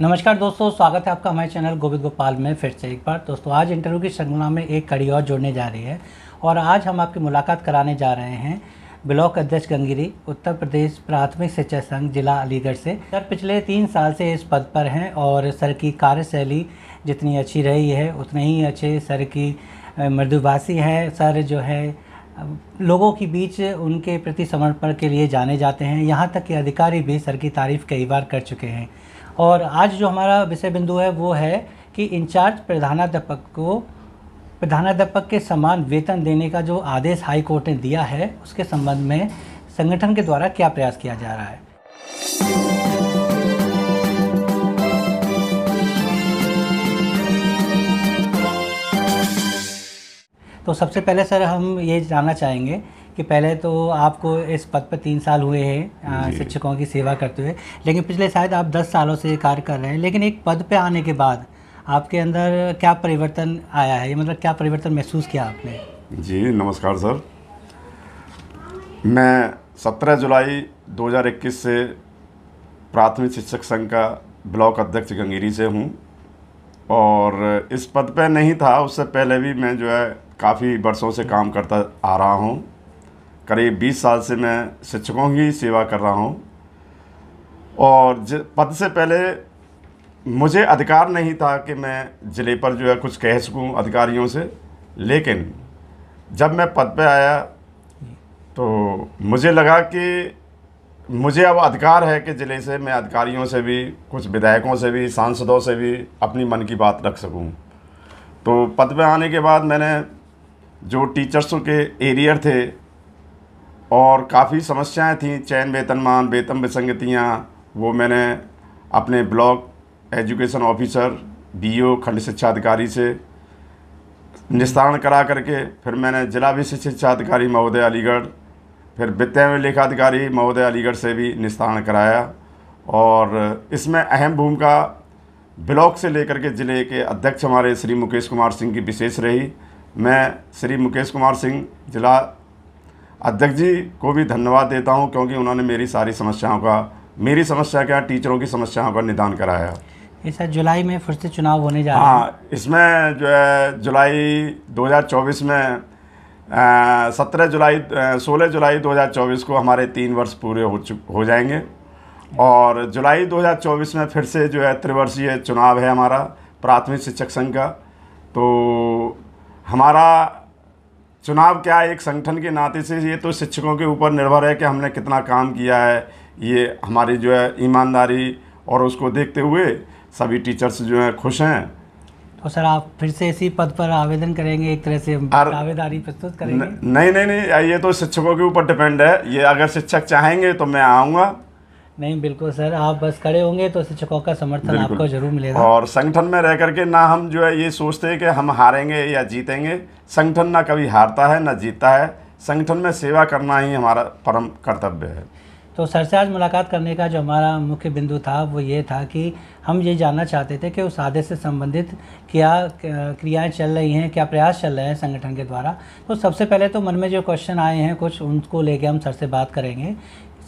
नमस्कार दोस्तों स्वागत है आपका हमारे चैनल गोविंद गोपाल में फिर से एक बार दोस्तों आज इंटरव्यू की श्रृंखला में एक कड़ी और जोड़ने जा रही है और आज हम आपकी मुलाकात कराने जा रहे हैं ब्लॉक अध्यक्ष गंगिरी उत्तर प्रदेश प्राथमिक शिक्षा संघ जिला अलीगढ़ से सर पिछले तीन साल से इस पद पर हैं और सर की कार्यशैली जितनी अच्छी रही है उतने ही अच्छे सर की मृदुभाषी हैं सर जो है लोगों के बीच उनके प्रति समर्पण के लिए जाने जाते हैं यहाँ तक कि अधिकारी भी सर की तारीफ़ कई बार कर चुके हैं और आज जो हमारा विषय बिंदु है वो है कि इंचार्ज प्रधानाध्यापक को प्रधानाध्यापक के समान वेतन देने का जो आदेश हाई कोर्ट ने दिया है उसके संबंध में संगठन के द्वारा क्या प्रयास किया जा रहा है तो सबसे पहले सर हम ये जानना चाहेंगे कि पहले तो आपको इस पद पर तीन साल हुए हैं शिक्षकों की सेवा करते हुए लेकिन पिछले शायद आप दस सालों से कार्य कर रहे हैं लेकिन एक पद पे आने के बाद आपके अंदर क्या परिवर्तन आया है मतलब क्या परिवर्तन महसूस किया आपने जी नमस्कार सर मैं 17 जुलाई 2021 से प्राथमिक शिक्षक संघ का ब्लॉक अध्यक्ष गंगेरी से हूँ और इस पद पे नहीं था उससे पहले भी मैं जो है काफ़ी वर्षों से काम करता आ रहा हूँ करीब बीस साल से मैं शिक्षकों की सेवा कर रहा हूँ और पद से पहले मुझे अधिकार नहीं था कि मैं ज़िले पर जो है कुछ कह सकूँ अधिकारियों से लेकिन जब मैं पद पे आया तो मुझे लगा कि मुझे अब अधिकार है कि ज़िले से मैं अधिकारियों से भी कुछ विधायकों से भी सांसदों से भी अपनी मन की बात रख सकूं तो पद में आने के बाद मैंने जो टीचर्सों के एरियर थे और काफ़ी समस्याएं थीं चयन वेतनमान वेतन विसंगतियाँ वो मैंने अपने ब्लॉक एजुकेशन ऑफिसर बीओ खंड शिक्षा अधिकारी से निस्तारण करा करके फिर मैंने जिला विशिष्ट शिक्षा अधिकारी महोदय अलीगढ़ फिर वित्त एवं लेखाधिकारी महोदय अलीगढ़ से भी निस्तारण कराया और इसमें अहम भूमिका ब्लॉक से लेकर के ज़िले के अध्यक्ष हमारे श्री मुकेश कुमार सिंह की विशेष रही मैं श्री मुकेश कुमार सिंह जिला अध्यक्ष जी को भी धन्यवाद देता हूं क्योंकि उन्होंने मेरी सारी समस्याओं का मेरी समस्या क्या टीचरों की समस्याओं का निदान कराया ऐसा जुलाई में फिर से चुनाव होने जा रहा है हाँ इसमें जो है जुलाई 2024 में सत्रह जुलाई सोलह जुलाई 2024 को हमारे तीन वर्ष पूरे हो चु हो जाएंगे और जुलाई 2024 में फिर से जो है त्रिवर्षीय चुनाव है हमारा प्राथमिक शिक्षक संघ का तो हमारा चुनाव क्या है एक संगठन के नाते से ये तो शिक्षकों के ऊपर निर्भर है कि हमने कितना काम किया है ये हमारी जो है ईमानदारी और उसको देखते हुए सभी टीचर्स जो हैं खुश हैं और सर आप फिर से इसी पद पर आवेदन करेंगे एक तरह से दावेदारी प्रस्तुत करेंगे नहीं नहीं नहीं ये तो शिक्षकों के ऊपर डिपेंड है ये अगर शिक्षक चाहेंगे तो मैं आऊँगा नहीं बिल्कुल सर आप बस खड़े होंगे तो शिक्षकों का समर्थन आपको जरूर मिलेगा और संगठन में रह करके ना हम जो है ये सोचते हैं कि हम हारेंगे या जीतेंगे संगठन ना कभी हारता है ना जीतता है संगठन में सेवा करना ही हमारा परम कर्तव्य है तो सर से आज मुलाकात करने का जो हमारा मुख्य बिंदु था वो ये था कि हम ये जानना चाहते थे कि उस आदेश से संबंधित क्या क्रियाएं चल रही हैं क्या प्रयास चल रहे हैं संगठन के द्वारा तो सबसे पहले तो मन में जो क्वेश्चन आए हैं कुछ उनको लेके हम सर से बात करेंगे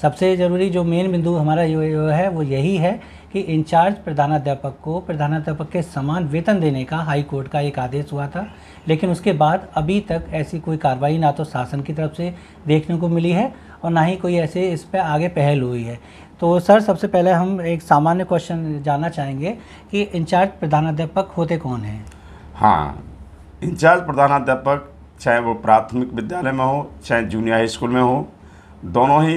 सबसे ज़रूरी जो मेन बिंदु हमारा जो है वो यही है कि इंचार्ज प्रधानाध्यापक को प्रधानाध्यापक के समान वेतन देने का हाई कोर्ट का एक आदेश हुआ था लेकिन उसके बाद अभी तक ऐसी कोई कार्रवाई ना तो शासन की तरफ से देखने को मिली है और ना ही कोई ऐसे इस पर आगे पहल हुई है तो सर सबसे पहले हम एक सामान्य क्वेश्चन जानना चाहेंगे कि इंचार्ज प्रधानाध्यापक होते कौन हैं हाँ इंचार्ज प्रधानाध्यापक चाहे वो प्राथमिक विद्यालय में हो चाहे जूनियर हाई स्कूल में हो दोनों ही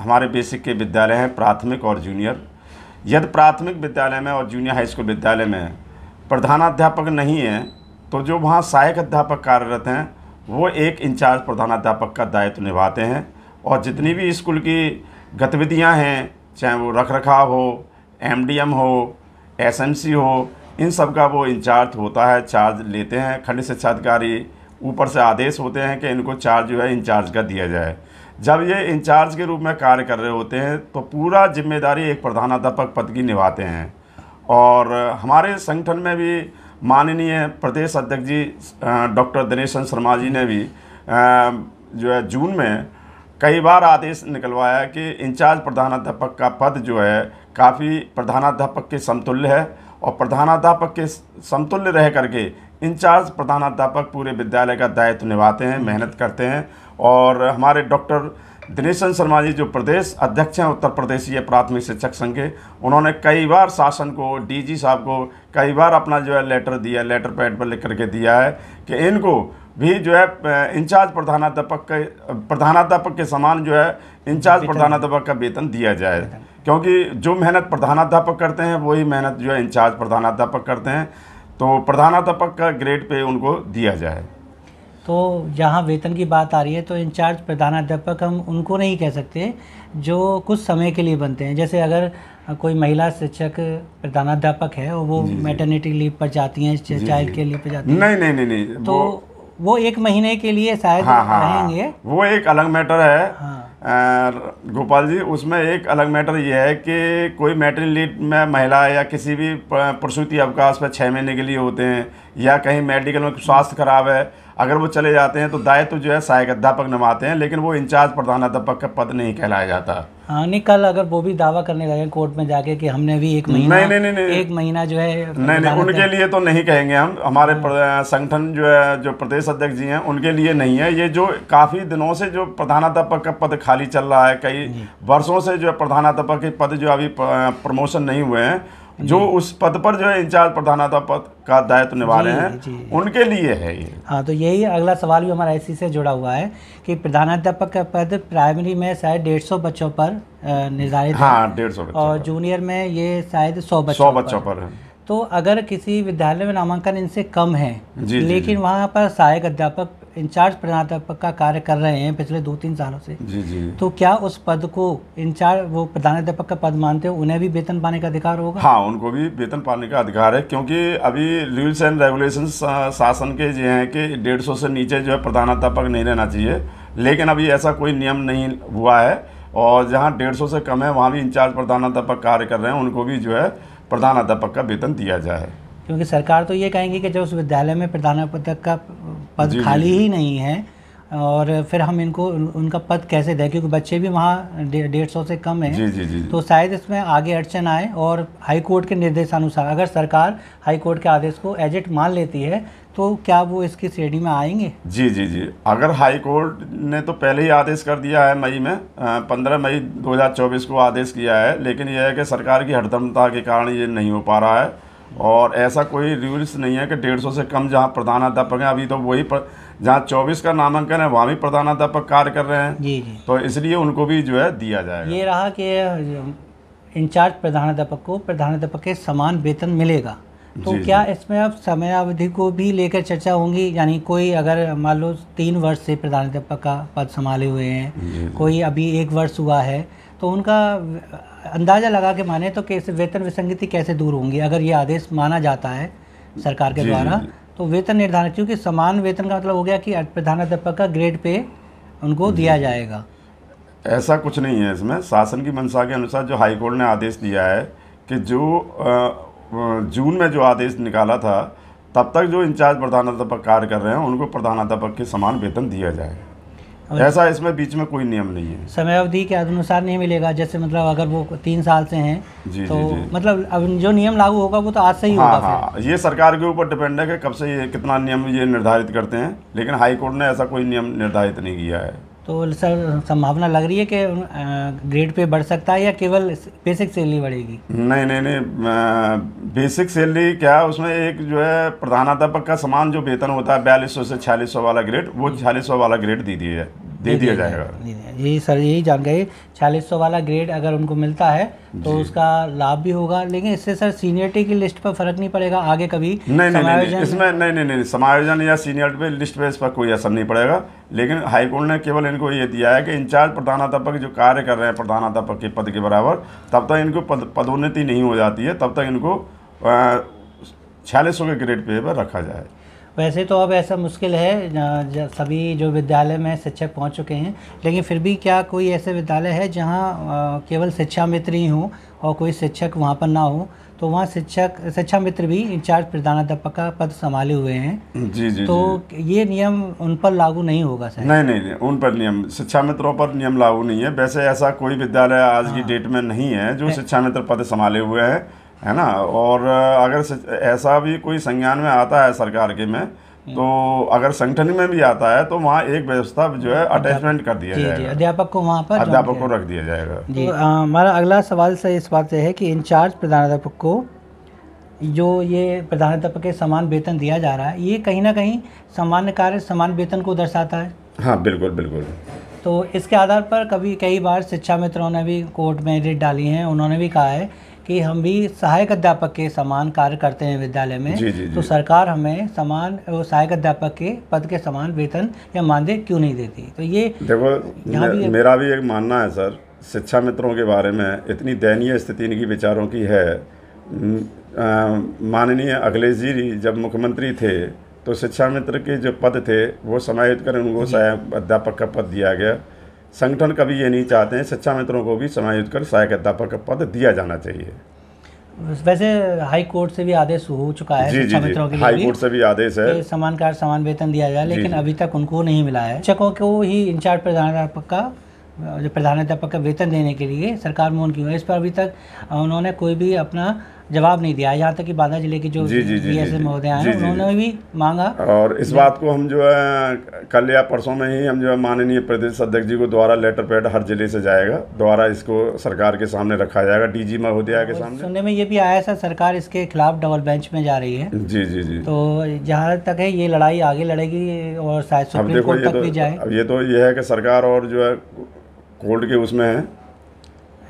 हमारे बेसिक के विद्यालय हैं प्राथमिक और जूनियर यदि प्राथमिक विद्यालय में और जूनियर हाई स्कूल विद्यालय में प्रधानाध्यापक नहीं है तो जो वहाँ सहायक अध्यापक कार्यरत हैं वो एक इंचार्ज प्रधानाध्यापक का दायित्व निभाते हैं और जितनी भी स्कूल की गतिविधियाँ हैं चाहे वो रख रखाव हो एम हो एस हो इन सब का वो इंचार्ज होता है चार्ज लेते हैं खंड शिक्षा अधिकारी ऊपर से आदेश होते हैं कि इनको चार्ज जो है इंचार्ज का दिया जाए जब ये इंचार्ज के रूप में कार्य कर रहे होते हैं तो पूरा जिम्मेदारी एक प्रधानाध्यापक पद की निभाते हैं और हमारे संगठन में भी माननीय प्रदेश अध्यक्ष जी डॉक्टर दिनेश शर्मा जी ने भी जो है जून में कई बार आदेश निकलवाया कि इंचार्ज प्रधानाध्यापक का पद जो है काफ़ी प्रधानाध्यापक के समतुल्य है और प्रधानाध्यापक के समतुल्य रह करके इंचार्ज प्रधानाध्यापक पूरे विद्यालय का दायित्व निभाते हैं मेहनत करते हैं और हमारे डॉक्टर दिनेशन शर्मा जी जो प्रदेश अध्यक्ष हैं उत्तर प्रदेशीय प्राथमिक शिक्षक संघ के उन्होंने कई बार शासन को डीजी साहब को कई बार अपना जो है लेटर दिया लेटर पैड पर लिख करके दिया है कि इनको भी जो है इंचार्ज प्रधानाध्यापक के प्रधानाध्यापक के समान जो है इंचार्ज प्रधानाध्यापक का वेतन दिया जाए क्योंकि जो मेहनत प्रधानाध्यापक करते हैं वही मेहनत जो है इंचार्ज प्रधानाध्यापक करते हैं तो प्रधानाध्यापक का ग्रेड पे उनको दिया जाए तो जहाँ वेतन की बात आ रही है तो इंचार्ज प्रधानाध्यापक हम उनको नहीं कह सकते जो कुछ समय के लिए बनते हैं जैसे अगर कोई महिला शिक्षक प्रधानाध्यापक है और वो मैटरनिटी लीव पर जाती हैं चाइल्ड के लिए पर जाती हैं नहीं नहीं नहीं, नहीं तो वो, वो एक महीने के लिए शायद हाँ, हाँ, रहेंगे हाँ। वो एक अलग मैटर है हाँ, गोपाल जी उसमें एक अलग मैटर ये है कि कोई मैटरनिटी में महिला या किसी भी प्रसूति अवकाश पर छः महीने के लिए होते हैं या कहीं मेडिकल में स्वास्थ्य खराब है अगर वो चले जाते हैं तो दायित्व तो जो है सहायक अध्यापक नमाते हैं लेकिन वो इंचार्ज प्रधानाध्यापक का पद नहीं कहलाया जाता हाँ नहीं कल अगर वो भी दावा करने लगे कोर्ट में जाके कि हमने भी एक महीना नहीं नहीं नहीं, नहीं एक महीना जो है नहीं नहीं उनके लिए तो नहीं कहेंगे हम हमारे हाँ। संगठन जो है जो प्रदेश अध्यक्ष जी हैं उनके लिए नहीं है ये जो काफ़ी दिनों से जो प्रधानाध्यापक का पद खाली चल रहा है कई वर्षों से जो है प्रधानाध्यापक के पद जो अभी प्रमोशन नहीं हुए हैं जो उस पद पर जो है इंचार्ज पद का दायित्व निभा रहे हैं उनके लिए है ये हाँ तो यही अगला सवाल भी हमारा ऐसी से जुड़ा हुआ है कि प्रधानाध्यापक का पद प्राइमरी में शायद डेढ़ सौ बच्चों पर निर्धारित हाँ डेढ़ सौ और जूनियर में ये शायद सौ सौ बच्चों पर, पर है तो अगर किसी विद्यालय में नामांकन इनसे कम है जी, लेकिन जी, जी. वहाँ पर सहायक अध्यापक इंचार्ज प्रधानाध्यापक का कार्य कर रहे हैं पिछले दो तीन सालों से जी जी तो क्या उस पद को इंचार्ज वो प्रधानाध्यापक का पद मानते हो उन्हें भी वेतन पाने का अधिकार होगा हाँ उनको भी वेतन पाने का अधिकार है क्योंकि अभी रूल्स एंड रेगुलेशन शासन के जो हैं कि डेढ़ सौ से नीचे जो है प्रधानाध्यापक नहीं रहना चाहिए लेकिन अभी ऐसा कोई नियम नहीं हुआ है और जहाँ डेढ़ सौ से कम है वहाँ भी इंचार्ज प्रधानाध्यापक कार्य कर रहे हैं उनको भी जो है प्रधानाध्यापक का वेतन दिया जाए क्योंकि सरकार तो ये कहेंगी कि जब उस विद्यालय में प्रधानाध्यापक का पद खाली ही नहीं है और फिर हम इनको उनका पद कैसे दें क्योंकि बच्चे भी वहाँ डेढ़ सौ से कम है जी, जी, जी, तो शायद इसमें आगे अड़चन आए और हाई कोर्ट के निर्देशानुसार अगर सरकार हाई कोर्ट के आदेश को एजेट मान लेती है तो क्या वो इसकी श्रेणी में आएंगे जी जी जी अगर हाई कोर्ट ने तो पहले ही आदेश कर दिया है मई में पंद्रह मई 2024 को आदेश किया है लेकिन यह है कि सरकार की हड़दमता के कारण ये नहीं हो पा रहा है और ऐसा कोई रूल्स नहीं है कि डेढ़ सौ से कम जहाँ प्रधानाध्यापक हैं अभी तो वही पर जहाँ चौबीस का नामांकन है वहाँ भी प्रधानाध्यापक कार्य कर रहे हैं जी जी तो इसलिए उनको भी जो है दिया जाएगा ये रहा कि इंचार्ज प्रधानाध्यापक को प्रधानाध्यापक के समान वेतन मिलेगा तो जी, क्या इसमें अब समयावधि को भी लेकर चर्चा होंगी यानी कोई अगर मान लो तीन वर्ष से प्रधानाध्यापक का पद संभाले हुए हैं कोई अभी एक वर्ष हुआ है तो उनका अंदाज़ा लगा के माने तो कैसे वेतन विसंगति कैसे दूर होंगी अगर ये आदेश माना जाता है सरकार के द्वारा तो वेतन निर्धारण क्योंकि समान वेतन का मतलब हो गया कि प्रधानाध्यापक का ग्रेड पे उनको दिया जाएगा ऐसा कुछ नहीं है इसमें शासन की मंशा के अनुसार जो हाईकोर्ट ने आदेश दिया है कि जो जून में जो आदेश निकाला था तब तक जो इंचार्ज प्रधानाध्यापक कार्य कर रहे हैं उनको प्रधानाध्यापक के समान वेतन दिया जाएगा ऐसा इसमें बीच में कोई नियम नहीं है समय अवधि के अनुसार नहीं मिलेगा जैसे मतलब अगर वो तीन साल से हैं जी, तो जी, जी. मतलब अब जो नियम लागू होगा वो तो आज से ही हाँ, होगा हाँ, ये सरकार के ऊपर डिपेंड है कि कब से ये कितना नियम ये निर्धारित करते हैं लेकिन हाईकोर्ट ने ऐसा कोई नियम निर्धारित नहीं किया है तो सर संभावना लग रही है कि ग्रेड पे बढ़ सकता है या केवल बेसिक सैलरी बढ़ेगी नहीं नहीं नहीं बेसिक सैलरी क्या उसमें एक जो है प्रधानाध्यापक का समान जो वेतन होता है बयालीस सौ से छियालीस सौ वाला ग्रेड वो छियालीस सौ वाला ग्रेड दे दिया है दे दिया जाएगा यही सर यही जानकारी छियालीस सौ वाला ग्रेड अगर उनको मिलता है तो उसका लाभ भी होगा लेकिन इससे सर सीनियरिटी की लिस्ट पर फर्क नहीं पड़ेगा आगे कभी नहीं नहीं इसमें नहीं नहीं नहीं समायोजन या सीनियरिटी पे लिस्ट पे इस पर कोई असर नहीं पड़ेगा लेकिन हाईकोर्ट ने केवल इनको ये दिया है कि इंचार्ज प्रधानाध्यापक जो कार्य कर रहे हैं प्रधानाध्यापक के पद के बराबर तब तक इनको पदोन्नति नहीं हो जाती है तब तक इनको छियालीस सौ के ग्रेड पे रखा जाए वैसे तो अब ऐसा मुश्किल है सभी जो विद्यालय में शिक्षक पहुंच चुके हैं लेकिन फिर भी क्या कोई ऐसे विद्यालय है जहां केवल शिक्षा मित्र ही हों और कोई शिक्षक वहां पर ना हो तो वहाँ शिक्षक शिक्षा मित्र भी इंचार्ज प्रधानाध्यापक का पद संभाले हुए हैं जी जी तो जी। ये नियम उन पर लागू नहीं होगा सर नहीं नहीं नहीं उन पर नियम शिक्षा मित्रों पर नियम लागू नहीं है वैसे ऐसा कोई विद्यालय आज की हाँ। डेट में नहीं है जो शिक्षा मित्र पद संभाले हुए हैं है ना और अगर ऐसा भी कोई संज्ञान में आता है सरकार के में हम्म। तो अगर संगठन में भी आता है तो वहाँ एक व्यवस्था जो है अटैचमेंट कर दिया जाएगा अध्यापक को वहाँ पर अध्यापक को रख दिया जाएगा जी तो, हमारा अगला सवाल से इस बात से है कि इंचार्ज प्रधानाध्यापक को जो ये प्रधानाध्यापक के समान वेतन दिया जा रहा है ये कहीं ना कहीं सामान्य कार्य समान वेतन को दर्शाता है हाँ बिल्कुल बिल्कुल तो इसके आधार पर कभी कई बार शिक्षा मित्रों ने भी कोर्ट में रिट डाली हैं उन्होंने भी कहा है कि हम भी सहायक अध्यापक के समान कार्य करते हैं विद्यालय में जी, जी, जी. तो सरकार हमें समान सहायक अध्यापक के पद के समान वेतन या मानदेय क्यों नहीं देती तो ये देखो यहाँ भी मेरा भी एक मानना है सर शिक्षा मित्रों के बारे में इतनी दयनीय स्थिति इनकी विचारों की है माननीय अखिलेश जी जब मुख्यमंत्री थे तो शिक्षा मित्र के जो पद थे वो समायोजित कर उनको सहायक अध्यापक का पद दिया गया संगठन कभी ये नहीं चाहते हैं शिक्षा मित्रों को भी समायोजित कर सहायक अध्यापक का पद दिया जाना चाहिए वैसे हाई कोर्ट से भी आदेश हो चुका है जी, जी, जी, के लिए हाई कोर्ट से भी आदेश है समान कार्य समान वेतन दिया जाए लेकिन अभी तक उनको नहीं मिला है शिक्षकों को ही इंचार्ज प्रधानाध्यापक का जो प्रधानाध्यापक का वेतन देने के लिए सरकार मोहन की इस पर अभी तक उन्होंने कोई भी अपना जवाब नहीं दिया यहाँ तक कि बांदा जिले के जो जी जी जी महोदय हैं उन्होंने भी मांगा और इस बात को हम जो है कल या परसों में ही हम जो है माननीय प्रदेश अध्यक्ष जी को द्वारा लेटर पैड हर जिले से जाएगा द्वारा इसको सरकार के सामने रखा जाएगा डीजी महोदया के सामने सुनने में ये भी आया सर सरकार इसके खिलाफ डबल बेंच में जा रही है जी जी जी तो जहाँ तक है ये लड़ाई आगे लड़ेगी और शायद सुप्रीम कोर्ट तक तो भी जाए ये तो ये है कि सरकार और जो है कोर्ट के उसमें है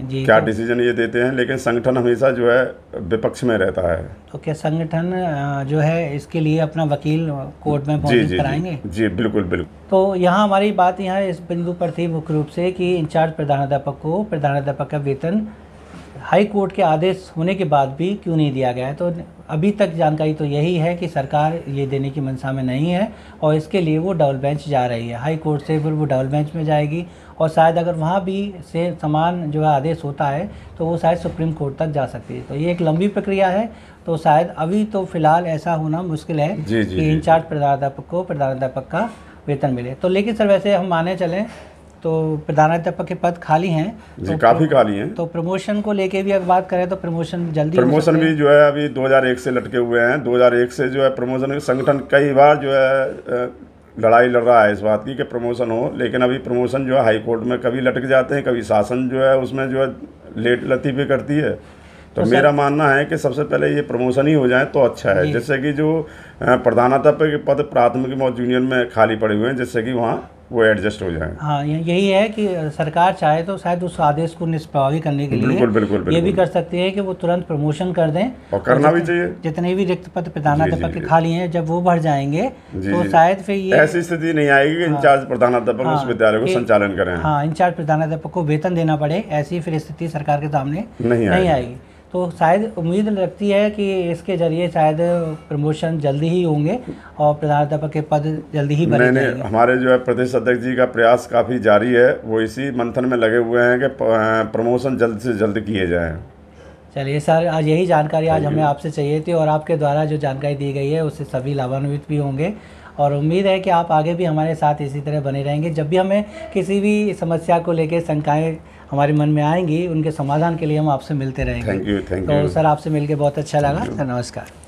जी क्या तो, डिसीजन ये देते हैं लेकिन संगठन हमेशा जो है विपक्ष में रहता है तो क्या संगठन जो है इसके लिए अपना वकील कोर्ट में जी, जी, कराएंगे जी बिल्कुल बिल्कुल तो यहाँ हमारी बात यहाँ इस बिंदु पर थी मुख्य रूप से कि इंचार्ज प्रधानाध्यापक को प्रधानाध्यापक का वेतन हाई कोर्ट के आदेश होने के बाद भी क्यों नहीं दिया गया है तो अभी तक जानकारी तो यही है कि सरकार ये देने की मंशा में नहीं है और इसके लिए वो डबल बेंच जा रही है हाई कोर्ट से फिर वो डबल बेंच में जाएगी और शायद अगर वहाँ भी से समान जो है आदेश होता है तो वो शायद सुप्रीम कोर्ट तक जा सकती है तो ये एक लंबी प्रक्रिया है तो शायद अभी तो फिलहाल ऐसा होना मुश्किल है जी, जी, कि इंचार्ज प्रधानाध्यापक को प्रधानाध्यापक का वेतन मिले तो लेकिन सर वैसे हम माने चलें तो प्रधानाध्यापक के पद खाली हैं जी तो काफ़ी खाली हैं तो प्रमोशन को लेके भी अगर बात करें तो प्रमोशन जल्दी प्रमोशन भी जो है अभी 2001 से लटके हुए हैं 2001 से जो है प्रमोशन संगठन कई बार जो है लड़ाई लड़ रहा है इस बात की कि प्रमोशन हो लेकिन अभी प्रमोशन जो है हाईकोर्ट में कभी लटक जाते हैं कभी शासन जो है उसमें जो है लेट लतीफ़े करती है तो, तो मेरा मानना है कि सबसे पहले ये प्रमोशन ही हो जाए तो अच्छा है जैसे कि जो प्रधानाध्यापक के पद प्राथमिक मौत जूनियर में खाली पड़े हुए हैं जिससे कि वहाँ वो एडजस्ट हो जाए हाँ यही है कि सरकार चाहे तो शायद उस आदेश को निष्प्रभावी करने के लिए बिल्कुल बिल्कुल, ये भी कर सकती है कि वो तुरंत प्रमोशन कर दें और करना भी चाहिए जितने भी रिक्त पद प्रधानाध्यापक खाली हैं जब वो भर जाएंगे तो शायद फिर ये ऐसी स्थिति नहीं आएगी कि हाँ। इंचार्ज प्रधानाध्यापक हाँ। उस विद्यालय को संचालन करें हाँ इंचार्ज प्रधानाध्यापक को वेतन देना पड़े ऐसी फिर स्थिति सरकार के सामने नहीं आएगी तो शायद उम्मीद लगती है कि इसके जरिए शायद प्रमोशन जल्दी ही होंगे और प्रधानाध्यापक के पद जल्दी ही बने नहीं, हमारे जो है प्रदेश अध्यक्ष जी का प्रयास काफ़ी जारी है वो इसी मंथन में लगे हुए हैं कि प्रमोशन जल्द से जल्द किए जाएँ चलिए सर आज यही जानकारी आज हमें आपसे चाहिए थी और आपके द्वारा जो जानकारी दी गई है उससे सभी लाभान्वित भी होंगे और उम्मीद है कि आप आगे भी हमारे साथ इसी तरह बने रहेंगे जब भी हमें किसी भी समस्या को लेकर शंकाएँ हमारे मन में आएंगी उनके समाधान के लिए हम आपसे मिलते रहेंगे थैंक यू थैंक यू तो सर आपसे मिलकर बहुत अच्छा लगा सर नमस्कार